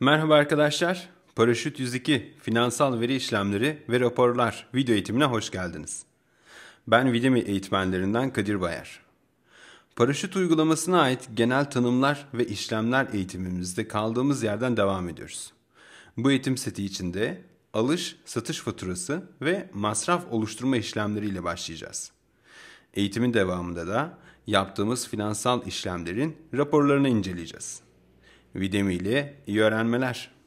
Merhaba arkadaşlar. Paraşüt 102 Finansal Veri İşlemleri ve Raporlar video eğitimine hoş geldiniz. Ben Videmi eğitmenlerinden Kadir Bayar. Paraşüt uygulamasına ait genel tanımlar ve işlemler eğitimimizde kaldığımız yerden devam ediyoruz. Bu eğitim seti içinde alış, satış faturası ve masraf oluşturma işlemleriyle başlayacağız. Eğitimin devamında da yaptığımız finansal işlemlerin raporlarını inceleyeceğiz. Videmi ile iyi öğrenmeler.